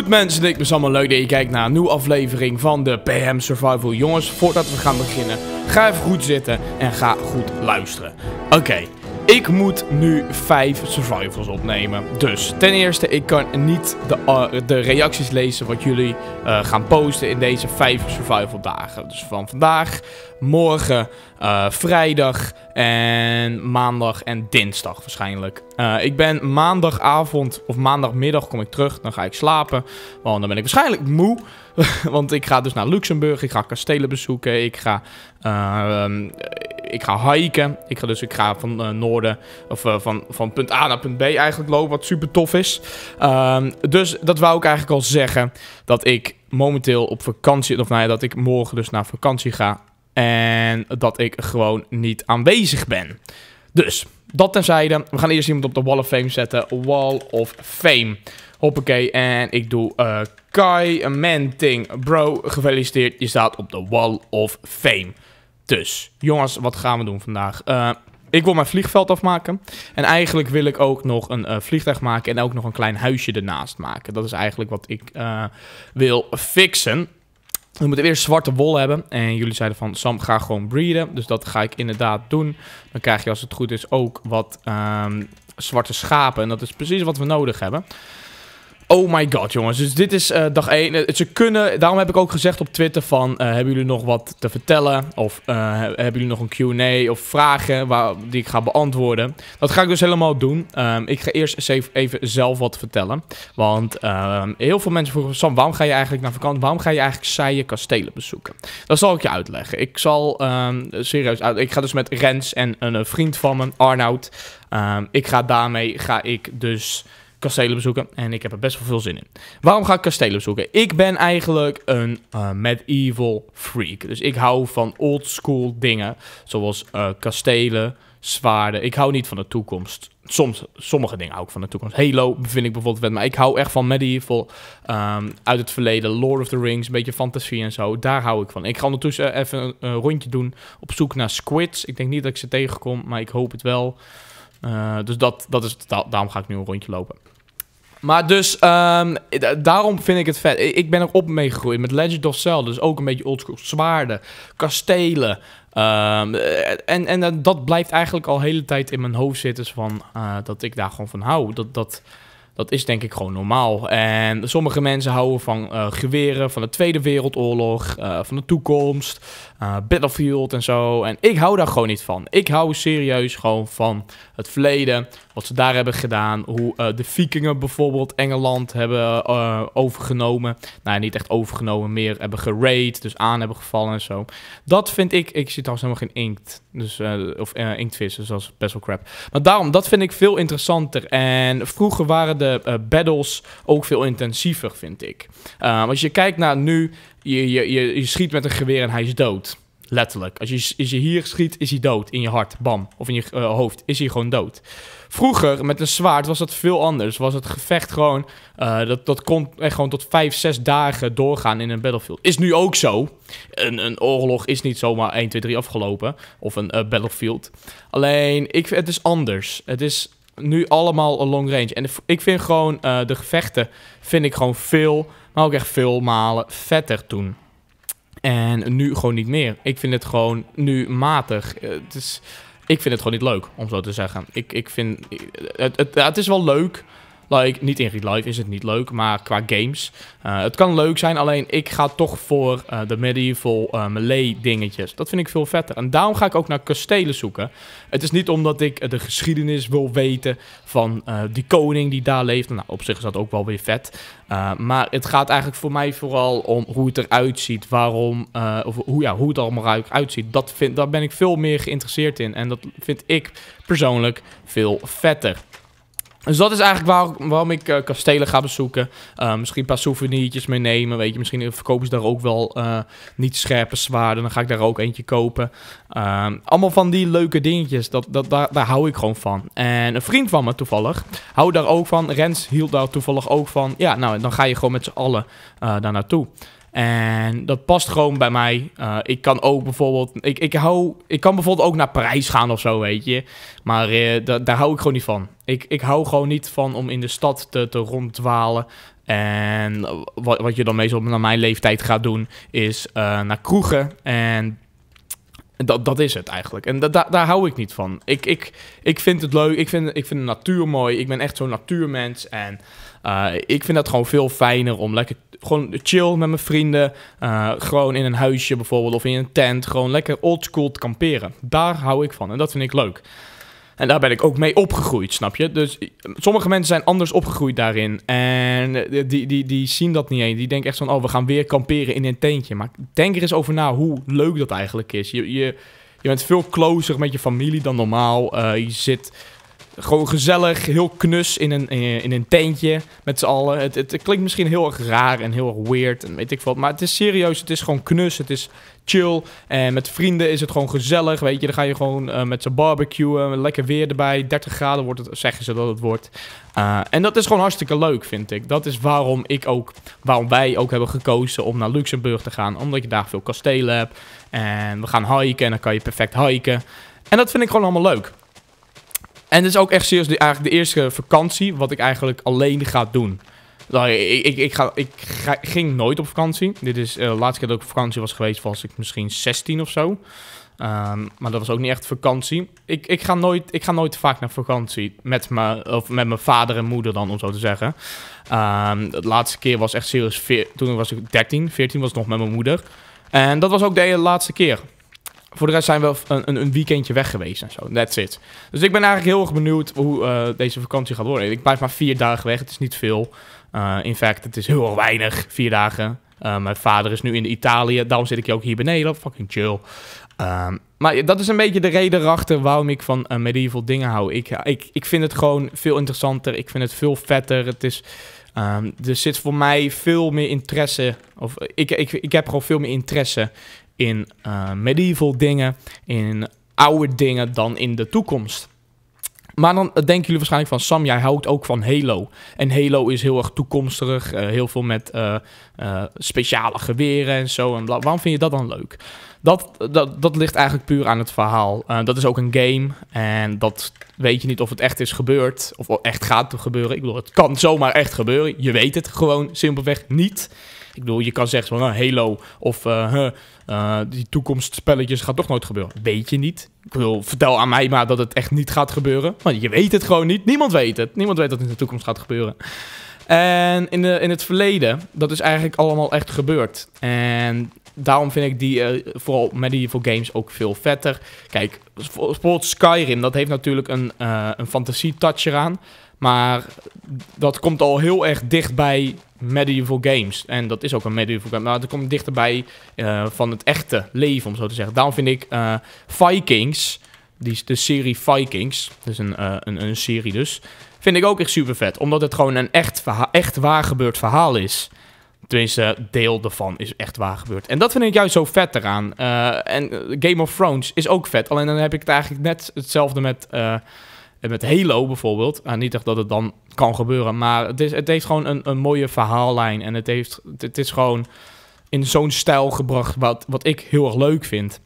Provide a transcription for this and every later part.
Goed mensen, ik ben allemaal leuk dat je kijkt naar een nieuwe aflevering van de PM Survival. Jongens, voordat we gaan beginnen, ga even goed zitten en ga goed luisteren. Oké, ik moet nu vijf survivals opnemen. Dus ten eerste, ik kan niet de, eh, de reacties lezen wat jullie eh, gaan posten in deze vijf survival dagen. Dus van vandaag, morgen, eh, vrijdag en maandag en dinsdag waarschijnlijk. ik ben maandagavond of maandagmiddag kom ik terug. Dan ga ik slapen, want dan ben ik waarschijnlijk moe. want ik ga dus naar Luxemburg, ik ga kastelen bezoeken, ik ga... Ehm, ik ga hiken. Ik ga dus ik ga van eh, noorden, of eh, van, van punt A naar punt B eigenlijk lopen, wat super tof is. Ehm, dus dat wou ik eigenlijk al zeggen, dat ik momenteel op vakantie, of nou ja, dat ik morgen dus naar vakantie ga. En dat ik gewoon niet aanwezig ben. Dus, dat tenzijde. We gaan eerst iemand op de Wall of Fame zetten. Wall of Fame. Hoppakee. En ik doe uh, Kai ting Bro, gefeliciteerd. Je staat op de Wall of Fame. Dus, jongens, wat gaan we doen vandaag? Eh, ik wil mijn vliegveld afmaken. En eigenlijk wil ik ook nog een eh, vliegtuig maken en ook nog een klein huisje ernaast maken. Dat is eigenlijk wat ik eh, wil fixen. We moeten weer zwarte wol hebben. En jullie zeiden van, Sam, ga gewoon breeden. Dus dat ga ik inderdaad doen. Dan krijg je als het goed is ook wat ehm, zwarte schapen. En dat is precies wat we nodig hebben. Oh my god, jongens. Dus dit is eh, dag 1. Eh, ze kunnen, daarom heb ik ook gezegd op Twitter van... Eh, hebben jullie nog wat te vertellen? Of hebben jullie nog een Q&A of vragen waar, die ik ga beantwoorden? Dat ga ik dus helemaal doen. Ehm, ik ga eerst even zelf wat vertellen. Want ehm, heel veel mensen vroegen... Sam, waarom ga je eigenlijk naar vakantie? Waarom ga je eigenlijk saaie kastelen bezoeken? Dat zal ik je uitleggen. Ik zal ehm, serieus... Uit, ik ga dus met Rens en een vriend van me, Arnoud... ik ga daarmee... ga ik dus kastelen bezoeken. En ik heb er best wel veel zin in. Waarom ga ik kastelen bezoeken? Ik ben eigenlijk een eh, medieval freak. Dus ik hou van old school dingen. Zoals eh, kastelen, zwaarden. Ik hou niet van de toekomst. Soms, sommige dingen hou ik van de toekomst. Halo vind ik bijvoorbeeld vet. Maar ik hou echt van medieval. Ehm, uit het verleden. Lord of the Rings. Een beetje fantasie en zo. Daar hou ik van. Ik ga ondertussen even een, rondje doen. Op zoek naar squids. Ik denk niet dat ik ze tegenkom. Maar ik hoop het wel. Eh, dus dat, dat is, het, daarom ga ik nu een rondje lopen. Maar dus, ehm, daarom vind ik het vet. Ik ben er op meegegroeid met Legend of Zelda. Dus ook een beetje oldschool. Zwaarden, kastelen. Ehm, eh, en en eh, dat blijft eigenlijk al hele tijd in mijn hoofd zitten. Van, eh, dat ik daar gewoon van hou. Dat, dat, dat is denk ik gewoon normaal. En sommige mensen houden van geweren, van de Tweede Wereldoorlog, van de toekomst. Eh, Battlefield en zo. En ik hou daar gewoon niet van. Ik hou serieus gewoon van het verleden, wat ze daar hebben gedaan. Hoe eh, de vikingen bijvoorbeeld Engeland hebben eh, overgenomen. Nou, niet echt overgenomen, meer hebben geraid, dus aan hebben gevallen en zo. Dat vind ik, ik zit trouwens helemaal geen inkt, dus, of inktvis, dus dat is best wel crap. Maar daarom, dat vind ik veel interessanter. En vroeger waren de battles ook veel intensiever, vind ik. als je kijkt naar nu, je, je, je, schiet met een geweer en hij is dood. Letterlijk. Als je, als je hier schiet, is hij dood. In je hart, bam. Of in je eh, hoofd, is hij gewoon dood. Vroeger, met een zwaard, was dat veel anders. Was het gevecht gewoon... Eh, dat, dat kon echt gewoon tot vijf, zes dagen doorgaan in een battlefield. Is nu ook zo. Een, een oorlog is niet zomaar 1, 2, 3 afgelopen. Of een eh, battlefield. Alleen, ik, het is anders. Het is nu allemaal long range. En ik vind gewoon de gevechten vind ik gewoon veel maar ook echt veel malen vetter toen. En nu gewoon niet meer. Ik vind het gewoon nu matig. Eh, het is, ik vind het gewoon niet leuk, om zo te zeggen. Ik, ik vind, het, het, het is wel leuk, Like, niet in real life is het niet leuk, maar qua games. Eh, het kan leuk zijn, alleen ik ga toch voor eh, de medieval eh, melee dingetjes. Dat vind ik veel vetter. En daarom ga ik ook naar kastelen zoeken. Het is niet omdat ik de geschiedenis wil weten van die koning die daar leeft. Nou, op zich is dat ook wel weer vet. maar het gaat eigenlijk voor mij vooral om hoe het eruit ziet. Waarom, of hoe, ja, hoe het allemaal uitziet. Dat vind, daar ben ik veel meer geïnteresseerd in. En dat vind ik persoonlijk veel vetter. Dus dat is eigenlijk waarom ik eh, kastelen ga bezoeken. Eh, misschien een paar souvenirtjes meenemen. Weet je, misschien verkopen ze daar ook wel eh, niet scherpe zwaarden. Dan ga ik daar ook eentje kopen. Ehm, allemaal van die leuke dingetjes. Dat, dat, daar, daar hou ik gewoon van. En een vriend van me toevallig houdt daar ook van. Rens hield daar toevallig ook van. Ja, nou, dan ga je gewoon met z'n allen daar naartoe. En dat past gewoon bij mij. ik kan ook bijvoorbeeld. Ik, ik, hou, ik kan bijvoorbeeld ook naar Parijs gaan of zo, weet je. Maar uh, daar hou ik gewoon niet van. Ik, ik hou gewoon niet van om in de stad te, te ronddwalen. En wat, wat je dan meestal naar mijn leeftijd gaat doen, is eh, naar kroegen. En dat, dat is het eigenlijk. En da, daar hou ik niet van. Ik, ik, ik vind het leuk. Ik vind, ik vind de natuur mooi. Ik ben echt zo'n natuurmens. En eh, ik vind dat gewoon veel fijner om lekker gewoon chill met mijn vrienden. Eh, gewoon in een huisje bijvoorbeeld of in een tent. Gewoon lekker oldschool te kamperen. Daar hou ik van. En dat vind ik leuk. En daar ben ik ook mee opgegroeid, snap je? Dus sommige mensen zijn anders opgegroeid daarin. En eh, die, die, die zien dat niet eens. Die denken echt van, oh, we gaan weer kamperen in een tentje. Maar denk er eens over na hoe leuk dat eigenlijk is. Je, je, je bent veel closer met je familie dan normaal. Eh, je zit gewoon gezellig, heel knus in een, eh, in een tentje met z'n allen. Het, het, klinkt misschien heel erg raar en heel erg weird en weet ik wat. Maar het is serieus, het is gewoon knus, het is chill. En eh, met vrienden is het gewoon gezellig, weet je. Dan ga je gewoon eh, met z'n barbecuen, lekker weer erbij. 30 graden wordt het, zeggen ze dat het wordt. en dat is gewoon hartstikke leuk, vind ik. Dat is waarom ik ook, waarom wij ook hebben gekozen om naar Luxemburg te gaan. Omdat je daar veel kastelen hebt. En we gaan hiken en dan kan je perfect hiken. En dat vind ik gewoon allemaal leuk. En het is ook echt serieus de, eigenlijk de eerste vakantie wat ik eigenlijk alleen ga doen. ik, ik, ik, ga, ik ga, ging nooit op vakantie. Dit is uh, de laatste keer dat ik op vakantie was geweest, was ik misschien 16 of zo. Ehm, maar dat was ook niet echt vakantie. Ik, ik, ga nooit, ik ga nooit vaak naar vakantie. Met, me, of met mijn vader en moeder dan, om zo te zeggen. de ehm, laatste keer was echt serieus... toen was ik 13, 14 was nog met mijn moeder. En dat was ook de laatste keer voor de rest zijn we een, een, weekendje weg geweest en zo. That's it. Dus ik ben eigenlijk heel erg benieuwd hoe eh, deze vakantie gaat worden. Ik blijf maar vier dagen weg. Het is niet veel. Uh, in fact, het is heel erg weinig. Vier dagen. Eh, mijn vader is nu in Italië. Daarom zit ik ook hier beneden. Fucking chill. Ehm, maar dat is een beetje de reden erachter waarom ik van medieval dingen hou. Ik, ik, ik vind het gewoon veel interessanter. Ik vind het veel vetter. Het is... Um, er zit voor mij veel meer interesse. Of ik, ik, ik heb gewoon veel meer interesse in uh, medieval dingen, in oude dingen dan in de toekomst. Maar dan denken jullie waarschijnlijk van Sam, jij houdt ook van Halo. En Halo is heel erg toekomstig, eh, heel veel met eh, speciale geweren en zo. En Waarom vind je dat dan leuk? Dat, dat, dat ligt eigenlijk puur aan het verhaal. dat is ook een game en dat weet je niet of het echt is gebeurd of echt gaat gebeuren. Ik bedoel, het kan zomaar echt gebeuren. Je weet het gewoon simpelweg niet. Ik bedoel, je kan zeggen van nou, Halo of eh, eh, die toekomstspelletjes gaat toch nooit gebeuren. Weet je niet. Ik vertel aan mij maar dat het echt niet gaat gebeuren. Want je weet het gewoon niet. Niemand weet het. Niemand weet dat het in de toekomst gaat gebeuren. En in, de, in het verleden, dat is eigenlijk allemaal echt gebeurd. En daarom vind ik die eh, vooral medieval games ook veel vetter. Kijk, bijvoorbeeld Skyrim, dat heeft natuurlijk een, uh, een fantasie-touch eraan. Maar dat komt al heel erg dicht bij medieval games. En dat is ook een medieval game. Maar dat komt dichterbij uh, van het echte leven, om zo te zeggen. Daarom vind ik eh, Vikings, die, de serie Vikings, dus een, eh, een, een, serie dus, vind ik ook echt super vet. Omdat het gewoon een echt, echt waar gebeurd verhaal is. Tenminste, deel daarvan is echt waar gebeurd. En dat vind ik juist zo vet eraan. en Game of Thrones is ook vet. Alleen dan heb ik het eigenlijk net hetzelfde met en met Halo bijvoorbeeld, nou, niet echt dat het dan kan gebeuren, maar het, is, het heeft gewoon een, een mooie verhaallijn. En het, heeft, het, is gewoon in zo'n stijl gebracht wat, wat ik heel erg leuk vind.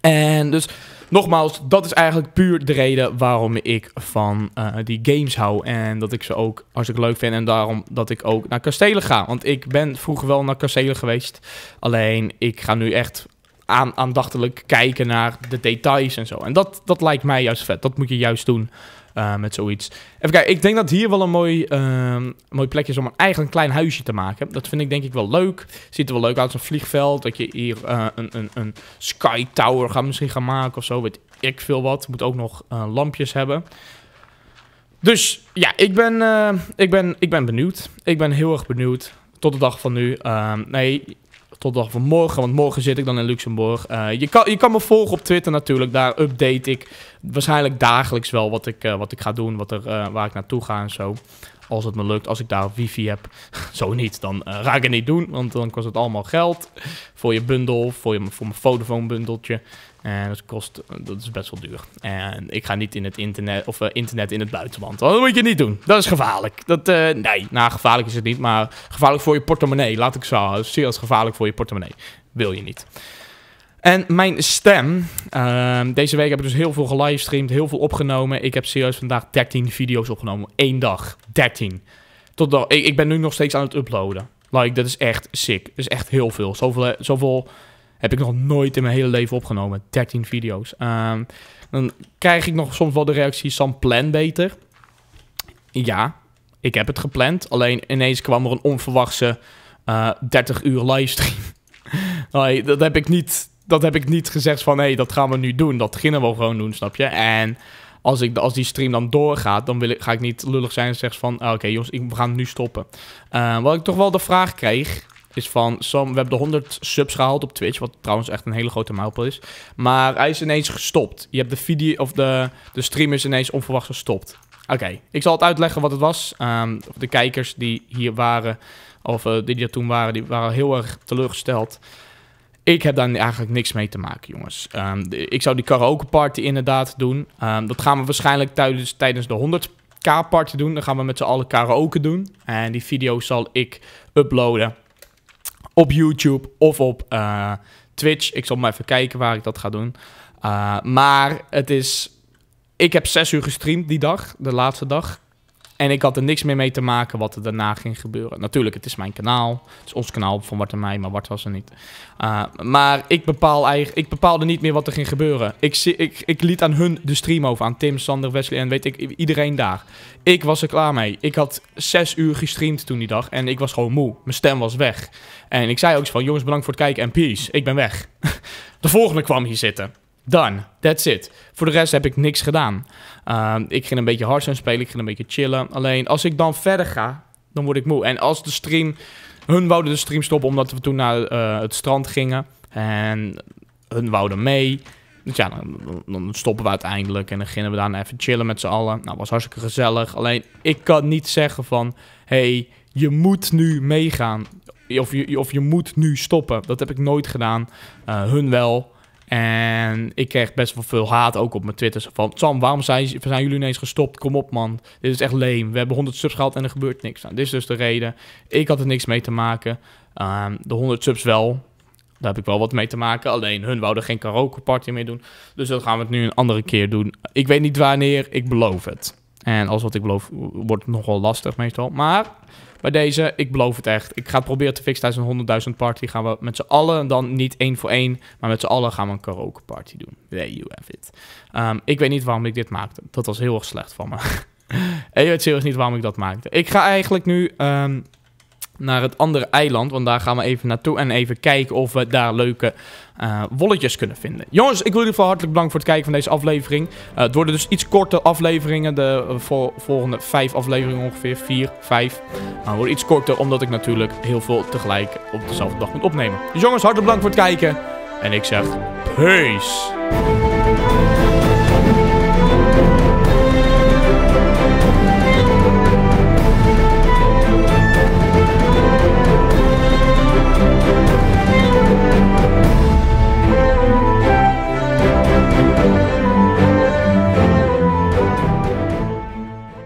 En dus nogmaals, dat is eigenlijk puur de reden waarom ik van eh, die games hou. En dat ik ze ook als ik leuk vind. En daarom dat ik ook naar kastelen ga. Want ik ben vroeger wel naar kastelen geweest. Alleen ik ga nu echt aan, aandachtelijk kijken naar de details en zo. En dat, dat lijkt mij juist vet. Dat moet je juist doen eh, met zoiets. Even kijken, ik denk dat hier wel een mooi, uh, mooi plekje is om een eigen klein huisje te maken. Dat vind ik denk ik wel leuk. Ziet er wel leuk uit, zo'n vliegveld. Dat je hier eh, een, een, een sky tower gaat misschien gaan maken of zo. Weet ik veel wat. Moet ook nog eh, lampjes hebben. Dus ja, ik ben, ik, ben, ik ben benieuwd. Ik ben heel erg benieuwd. Tot de dag van nu. Ehm, nee, tot de dag van morgen. Want morgen zit ik dan in Luxemburg. Eh, je, kan, je kan me volgen op Twitter natuurlijk. Daar update ik waarschijnlijk dagelijks wel wat ik, eh, wat ik ga doen. Wat er, eh, waar ik naartoe ga en zo. Als het me lukt. Als ik daar wifi heb. zo niet. Dan ga ik het niet doen. Want dan kost het allemaal geld. Voor je bundel. Voor, je, voor mijn Vodafone bundeltje. En dat kost, dat is best wel duur. En ik ga niet in het internet, of eh, internet in het buitenland. Oh, dat moet je niet doen. Dat is gevaarlijk. Dat, eh, nee, nou gevaarlijk is het niet, maar gevaarlijk voor je portemonnee. Laat ik zo serieus gevaarlijk voor je portemonnee. Wil je niet. En mijn stem. Ehm, deze week heb ik dus heel veel gelivestreamd, heel veel opgenomen. Ik heb serieus vandaag 13 video's opgenomen. Eén dag. 13. Tot dan, ik, ik ben nu nog steeds aan het uploaden. Like, dat is echt sick. Dat is echt heel veel. Zoveel, eh, zoveel heb ik nog nooit in mijn hele leven opgenomen. 13 video's. Ehm, dan krijg ik nog soms wel de reactie: Sam, plan beter. Ja, ik heb het gepland. Alleen ineens kwam er een onverwachte 30 eh, uur livestream. nee, dat heb ik niet. Dat heb ik niet gezegd van hé, hey, dat gaan we nu doen. Dat beginnen we gewoon doen, snap je? En als, ik, als die stream dan doorgaat, dan wil ik, ga ik niet lullig zijn en zeggen van... Ah, oké jongens, ik, we gaan nu stoppen. Ehm, wat ik toch wel de vraag kreeg is van We hebben de 100 subs gehaald op Twitch. Wat trouwens echt een hele grote mijlpaal is. Maar hij is ineens gestopt. Je hebt de video of de, de stream is ineens onverwacht gestopt. Oké, ik zal het uitleggen wat het was. Um, de kijkers die hier waren, of uh, die er toen waren, die waren heel erg teleurgesteld. Ik heb daar eigenlijk niks mee te maken, jongens. Ehm, ik zou die karaoke party inderdaad doen. Ehm, dat gaan we waarschijnlijk tijdens, tijdens de 100k party doen. Dan gaan we met z'n allen karaoke doen. En die video zal ik uploaden op YouTube of op eh, Twitch. Ik zal maar even kijken waar ik dat ga doen. Eh, maar het is. Ik heb zes uur gestreamd die dag, de laatste dag. En ik had er niks meer mee te maken wat er daarna ging gebeuren. Natuurlijk, het is mijn kanaal. Het is ons kanaal van Bart en mij, maar Bart was er niet. Eh, maar ik, bepaal ik bepaalde niet meer wat er ging gebeuren. Ik, ik, ik liet aan hun de stream over. Aan Tim, Sander, Wesley en weet ik, iedereen daar. Ik was er klaar mee. Ik had zes uur gestreamd toen die dag. En ik was gewoon moe. Mijn stem was weg. En ik zei ook zo van, jongens, bedankt voor het kijken en peace. Ik ben weg. de volgende kwam hier zitten. Done. That's it. Voor de rest heb ik niks gedaan. Ehm, ik ging een beetje hardstyle spelen, ik ging een beetje chillen. Alleen als ik dan verder ga, dan word ik moe. En als de stream... Hun wouden de stream stoppen omdat we toen naar eh, het strand gingen. En hun wouden mee. Dus ja, dan, dan, stoppen we uiteindelijk en dan gingen we daarna even chillen met z'n allen. Nou, was hartstikke gezellig. Alleen, ik kan niet zeggen van... hey, je moet nu meegaan. Of je, of je moet nu stoppen. Dat heb ik nooit gedaan. Eh, hun wel. En ik kreeg best wel veel haat ook op mijn Twitter. Van Sam, waarom zijn, zijn jullie ineens gestopt? Kom op, man. Dit is echt leem. We hebben 100 subs gehad en er gebeurt niks. Nou, dit is dus de reden. Ik had er niks mee te maken. Ehm, de 100 subs wel. Daar heb ik wel wat mee te maken. Alleen hun wouden geen karaoke party meer doen. Dus dat gaan we het nu een andere keer doen. Ik weet niet wanneer. Ik beloof het. En alles wat ik beloof wordt nogal lastig meestal. Maar bij deze, ik beloof het echt. Ik ga het proberen te fixen tijdens een 100.000 party. Gaan we met z'n allen, dan niet één voor één, maar met z'n allen gaan we een karaoke party doen. There you have it. Ehm, ik weet niet waarom ik dit maakte. Dat was heel erg slecht van me. ik weet serieus niet waarom ik dat maakte. Ik ga eigenlijk nu... Ehm, naar het andere eiland. Want daar gaan we even naartoe en even kijken of we daar leuke uh, wolletjes kunnen vinden. Jongens, ik wil in ieder geval hartelijk bedanken voor het kijken van deze aflevering. Eh, het worden dus iets korte afleveringen. De eh, volgende vijf afleveringen ongeveer. Vier, vijf. worden iets korter, omdat ik natuurlijk heel veel tegelijk op dezelfde dag moet opnemen. Dus jongens, hartelijk bedankt voor het kijken. En ik zeg, peace.